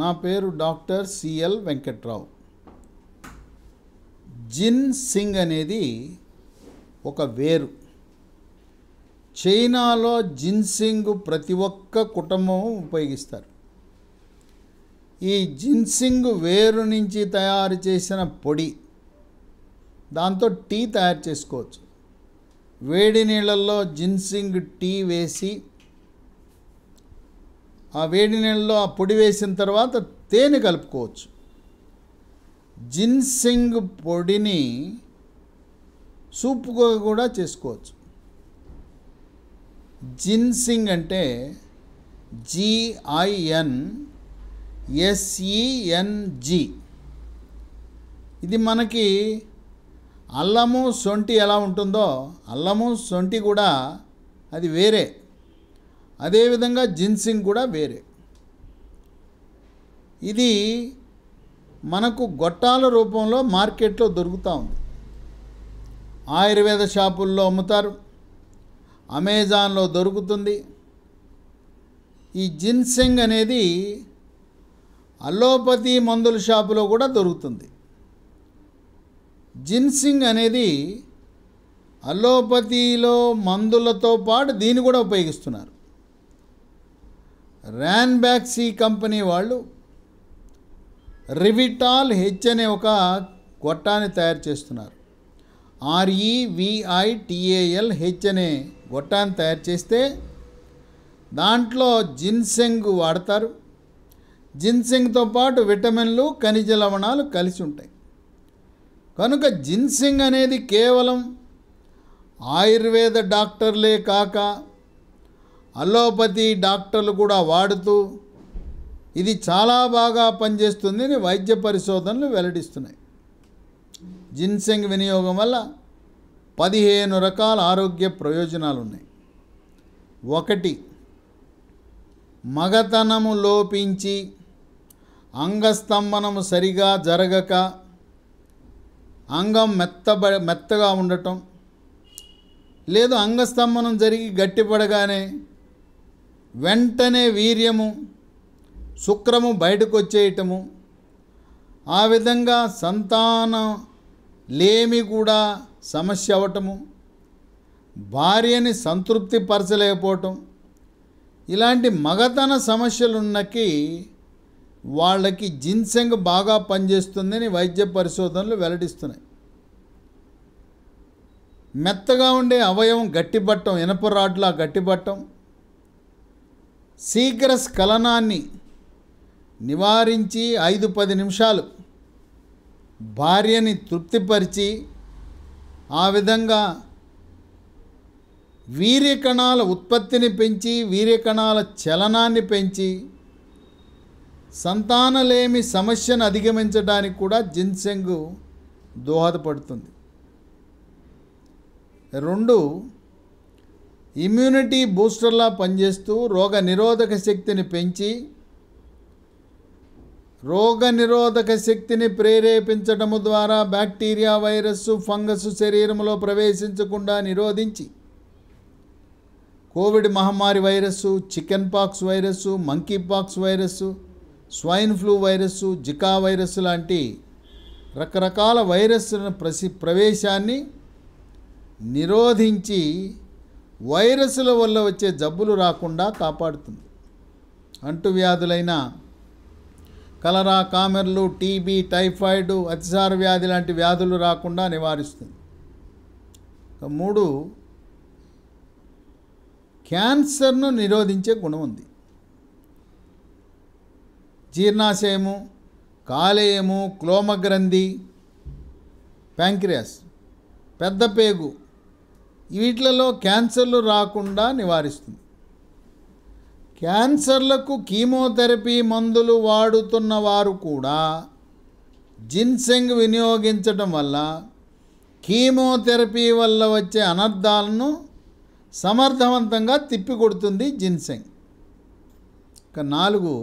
నా పేరు doctor CL Venkatrao ginseng అనేది ఒక వేరు చైనాలో జిన్సింగ్ ప్రతి ఒక్క కుటుంబం ఉపయోగిస్తారు ఈ జిన్సింగ్ వేరు నుంచి తయారు చేసిన పొడి దాంతో టీ తయారు చేసుకోవచ్చు వేడి నీళ్ళల్లో జిన్సింగ్ టీ వేసి ఆ వేడి నీళ్ళలో ఆ పొడి వేసిన తర్వాత తేనె కలుపుకోవచ్చు జిన్సింగ్ పొడిని సూపుగా కూడా చేసుకోవచ్చు జిన్సింగ్ అంటే జిఐఎన్ ఎస్ఈఎన్జి e ఇది మనకి అల్లము సొంటి ఎలా ఉంటుందో అల్లము సొంటి కూడా అది వేరే అదేవిధంగా జిన్సింగ్ కూడా వేరే ఇది మనకు గొట్టాల రూపంలో మార్కెట్లో దొరుకుతూ ఉంది ఆయుర్వేద షాపుల్లో అమ్ముతారు అమెజాన్లో దొరుకుతుంది ఈ జిన్సింగ్ అనేది అలోపతి మందుల షాపులో కూడా దొరుకుతుంది జిన్సింగ్ అనేది అలోపతిలో మందులతో పాటు దీన్ని కూడా ఉపయోగిస్తున్నారు ర్యాన్ బ్యాక్ సి కంపెనీ వాళ్ళు రివిటాల్ హెచ్ అనే ఒక గొట్టాన్ని తయారు చేస్తున్నారు ఆర్ఈవిఐటిఏఎల్ హెచ్ అనే గొట్టాన్ని తయారు చేస్తే దాంట్లో జిన్సెంగ్ వాడతారు జిన్సెంగ్తో పాటు విటమిన్లు ఖనిజ లవణాలు కలిసి ఉంటాయి కనుక జిన్సింగ్ అనేది కేవలం ఆయుర్వేద డాక్టర్లే కాక అలోపతి డాక్టర్లు కూడా వాడుతూ ఇది చాలా బాగా పనిచేస్తుందని వైద్య పరిశోధనలు వెల్లడిస్తున్నాయి జిన్సెంగ్ వినియోగం వల్ల పదిహేను రకాల ఆరోగ్య ప్రయోజనాలు ఉన్నాయి ఒకటి మగతనము లోపించి అంగస్తంభనము సరిగా జరగక అంగం మెత్తబ మెత్తగా ఉండటం లేదు అంగస్తంభనం జరిగి గట్టిపడగానే వెంటనే వీర్యము శుక్రము బయటకు వచ్చేయటము ఆ విధంగా సంతానం లేమి కూడా సమస్య అవటము భార్యని సంతృప్తి పరచలేకపోవటం ఇలాంటి మగతన సమస్యలున్నకి వాళ్ళకి జిన్సెంగ్ బాగా పనిచేస్తుందని వైద్య పరిశోధనలు వెల్లడిస్తున్నాయి మెత్తగా ఉండే అవయవం గట్టిబట్టం ఇనప రాడ్లా గట్టిపట్టం శీఘ్ర స్ఖలనాన్ని నివారించి ఐదు పది నిమిషాలు భార్యని తృప్తిపరిచి ఆ విధంగా వీర్యకణాల ఉత్పత్తిని పెంచి వీర్యకణాల చలనాన్ని పెంచి సంతానలేమి సమస్యను అధిగమించడానికి కూడా జిన్సెంగ్ దోహదపడుతుంది రెండు ఇమ్యూనిటీ బూస్టర్లా పనిచేస్తూ రోగ నిరోధక శక్తిని పెంచి రోగ నిరోధక శక్తిని ప్రేరేపించడము ద్వారా బ్యాక్టీరియా వైరస్ ఫంగస్ శరీరంలో ప్రవేశించకుండా నిరోధించి కోవిడ్ మహమ్మారి virus chicken pox virus monkey pox virus swine flu virus Zika virus లాంటి రకరకాల వైరస్ ప్రసి ప్రవేశాన్ని నిరోధించి వైరస్ల వల్ల వచ్చే జబ్బులు రాకుండా కాపాడుతుంది అంటువ్యాధులైన కలరా కామెర్లు టీబీ టైఫాయిడ్ అతిసార వ్యాధి లాంటి వ్యాధులు రాకుండా నివారిస్తుంది మూడు క్యాన్సర్ను నిరోధించే గుణం ఉంది జీర్ణాశయము కాలేయము క్లోమగ్రంథి ప్యాంక్రియాస్ పెద్ద పేగు వీటిలలో క్యాన్సర్లు రాకుండా నివారిస్తుంది క్యాన్సర్లకు కీమోథెరపీ మందులు వాడుతున్న వారు కూడా జిన్సెంగ్ వినియోగించడం వల్ల కీమోథెరపీ వల్ల వచ్చే అనర్థాలను సమర్థవంతంగా తిప్పికొడుతుంది జిన్సెంగ్ ఇక నాలుగు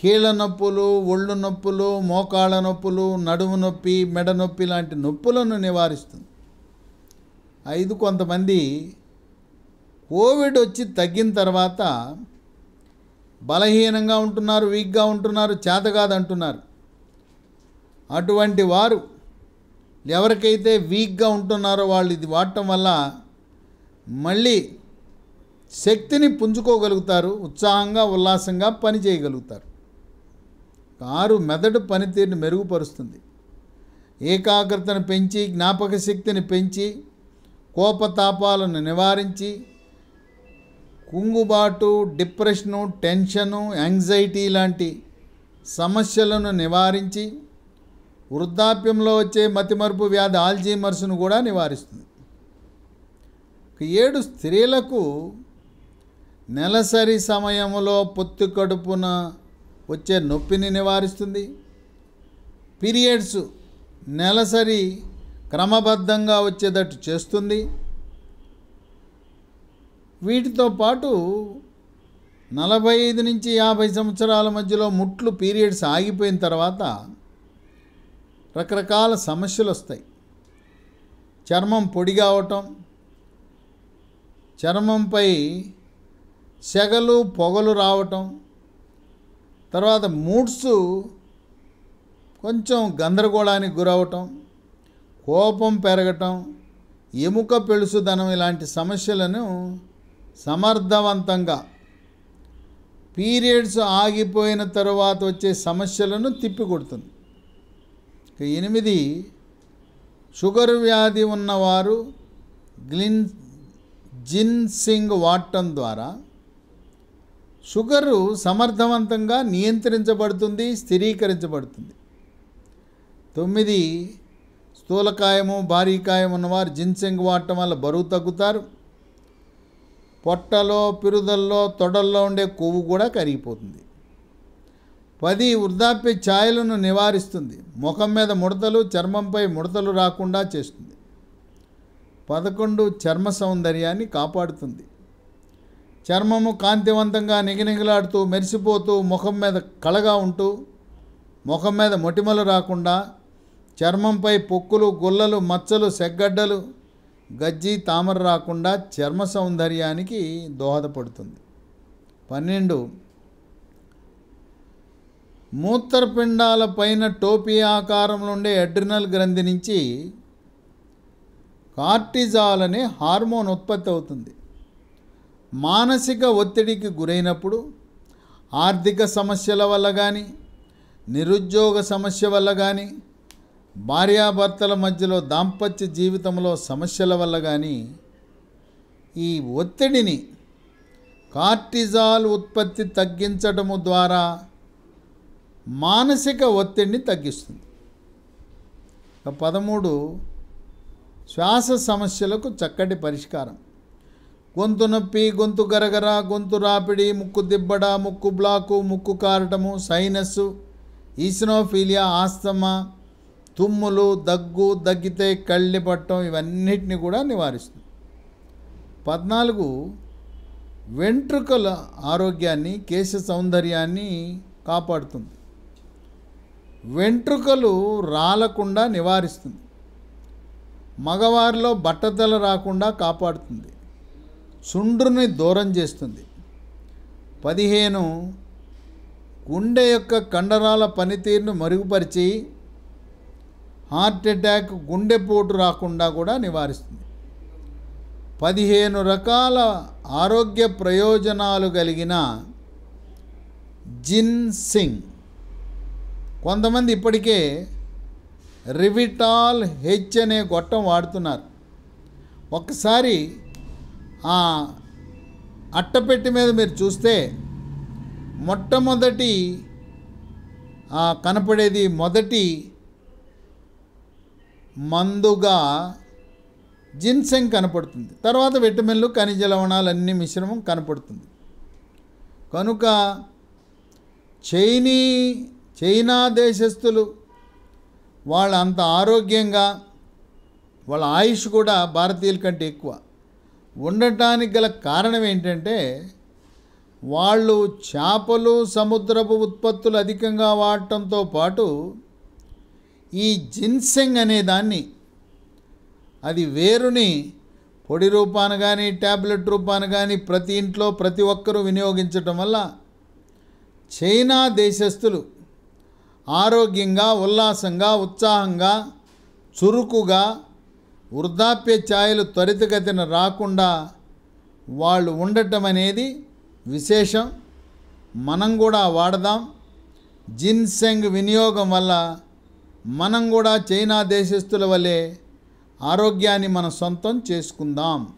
కీళ్ళ నొప్పులు ఒళ్ళు నొప్పులు మోకాళ్ళ నొప్పులు నడుము నొప్పి మెడ నొప్పి లాంటి నొప్పులను నివారిస్తుంది ఐదు కొంతమంది కోవిడ్ వచ్చి తగ్గిన తర్వాత బలహీనంగా ఉంటున్నారు వీక్గా ఉంటున్నారు చేత కాదంటున్నారు అటువంటి వారు ఎవరికైతే వీక్గా ఉంటున్నారో వాళ్ళు ఇది వాడటం వల్ల మళ్ళీ శక్తిని పుంజుకోగలుగుతారు ఉత్సాహంగా ఉల్లాసంగా పని చేయగలుగుతారు కారు మెదడు పనితీరుని మెరుగుపరుస్తుంది ఏకాగ్రతను పెంచి జ్ఞాపక శక్తిని పెంచి కోపతాపాలను నివారించి కుంగుబాటు డిప్రెషను టెన్షను యాంగ్జైటీ లాంటి సమస్యలను నివారించి వృద్ధాప్యంలో వచ్చే మతిమరుపు వ్యాధి ఆల్జీమర్స్ను కూడా నివారిస్తుంది ఏడు స్త్రీలకు నెలసరి సమయంలో పొత్తు కడుపున వచ్చే నొప్పిని నివారిస్తుంది పీరియడ్స్ నెలసరి క్రమబద్ధంగా వచ్చేటట్టు చేస్తుంది వీటితో పాటు నలభై ఐదు నుంచి యాభై సంవత్సరాల మధ్యలో ముట్లు పీరియడ్స్ ఆగిపోయిన తర్వాత రకరకాల సమస్యలు వస్తాయి చర్మం పొడిగా అవటం చర్మంపై సెగలు పొగలు రావటం తర్వాత మూడ్స్ కొంచెం గందరగోళానికి గురవటం కోపం పెరగటం ఎముక పెళుసుదనం ఇలాంటి సమస్యలను సమర్థవంతంగా పీరియడ్స్ ఆగిపోయిన తరువాత వచ్చే సమస్యలను తిప్పికొడుతుంది ఎనిమిది షుగర్ వ్యాధి ఉన్నవారు గ్లిన్ జిన్సింగ్ వాడటం ద్వారా షుగరు సమర్థవంతంగా నియంత్రించబడుతుంది స్థిరీకరించబడుతుంది తొమ్మిది స్థూలకాయము భారీ కాయం ఉన్నవారు జిన్సెంగ్ వాడటం వల్ల బరువు తగ్గుతారు పొట్టలో పిరుదల్లో తొడల్లో ఉండే కొవ్వు కూడా కరిగిపోతుంది పది వృద్ధాప్య ఛాయలను నివారిస్తుంది ముఖం మీద ముడతలు చర్మంపై ముడతలు రాకుండా చేస్తుంది పదకొండు చర్మ సౌందర్యాన్ని కాపాడుతుంది చర్మము కాంతివంతంగా నిగనిగలాడుతూ మెరిసిపోతూ ముఖం మీద కళగా ఉంటూ ముఖం మీద మొటిమలు రాకుండా చర్మంపై పొక్కులు గుల్లలు మచ్చలు సెగ్గడ్డలు గజ్జి తామర రాకుండా చర్మ సౌందర్యానికి దోహదపడుతుంది పన్నెండు మూత్రపిండాల పైన టోపీ ఆకారంలో ఉండే అడ్రినల్ గ్రంథి నుంచి కార్టిజాల్ అనే హార్మోన్ ఉత్పత్తి అవుతుంది మానసిక ఒత్తిడికి గురైనప్పుడు ఆర్థిక సమస్యల వల్ల కానీ నిరుద్యోగ సమస్య వల్ల కానీ భార్యాభర్తల మధ్యలో దాంపత్య జీవితంలో సమస్యల వల్ల కానీ ఈ ఒత్తిడిని కార్టిజాల్ ఉత్పత్తి తగ్గించటము ద్వారా మానసిక ఒత్తిడిని తగ్గిస్తుంది పదమూడు శ్వాస సమస్యలకు చక్కటి పరిష్కారం గొంతు నొప్పి గొంతు గరగర గొంతు రాపిడి ముక్కు దిబ్బడ ముక్కు బ్లాకు ముక్కు కారటము సైనస్ ఈసినోఫీలియా ఆస్తమా తుమ్ములు దగ్గు దగ్గితే కళ్ళి పట్టడం ఇవన్నిటిని కూడా నివారిస్తుంది పద్నాలుగు వెంట్రుకల ఆరోగ్యాన్ని కేశ సౌందర్యాన్ని కాపాడుతుంది వెంట్రుకలు రాలకుండా నివారిస్తుంది మగవారిలో బట్టతల రాకుండా కాపాడుతుంది సుండ్రుని దూరం చేస్తుంది పదిహేను గుండె యొక్క కండరాల పనితీరును మెరుగుపరిచి హార్ట్ అటాక్ గుండెపోటు రాకుండా కూడా నివారిస్తుంది పదిహేను రకాల ఆరోగ్య ప్రయోజనాలు కలిగిన జిన్సింగ్ కొంతమంది ఇప్పటికే రివిటాల్ హెచ్ అనే గొట్టం వాడుతున్నారు ఒకసారి ఆ అట్టపెట్టి మీద మీరు చూస్తే మొట్టమొదటి కనపడేది మొదటి మందుగా జిన్సెంగ్ కనపడుతుంది తర్వాత విటమిన్లు ఖనిజ లవణాలు అన్ని మిశ్రమం కనపడుతుంది కనుక చైనీ చైనా దేశస్థులు వాళ్ళ అంత ఆరోగ్యంగా వాళ్ళ ఆయుష్ కూడా భారతీయుల కంటే ఎక్కువ ఉండటానికి గల కారణం ఏంటంటే వాళ్ళు చేపలు సముద్రపు ఉత్పత్తులు అధికంగా వాడటంతో పాటు ఈ జిన్సెంగ్ అనే దాన్ని అది వేరుని పొడి రూపాన కానీ ట్యాబ్లెట్ రూపాన కానీ ప్రతి ఇంట్లో ప్రతి ఒక్కరూ వినియోగించటం వల్ల చైనా దేశస్థులు ఆరోగ్యంగా ఉల్లాసంగా ఉత్సాహంగా చురుకుగా వృద్ధాప్య ఛాయలు త్వరితగతిన రాకుండా వాళ్ళు ఉండటం అనేది విశేషం మనం కూడా వాడదాం జిన్సెంగ్ వినియోగం వల్ల మనం కూడా చైనా దేశస్తుల వలె ఆరోగ్యాన్ని మన సొంతం చేసుకుందాం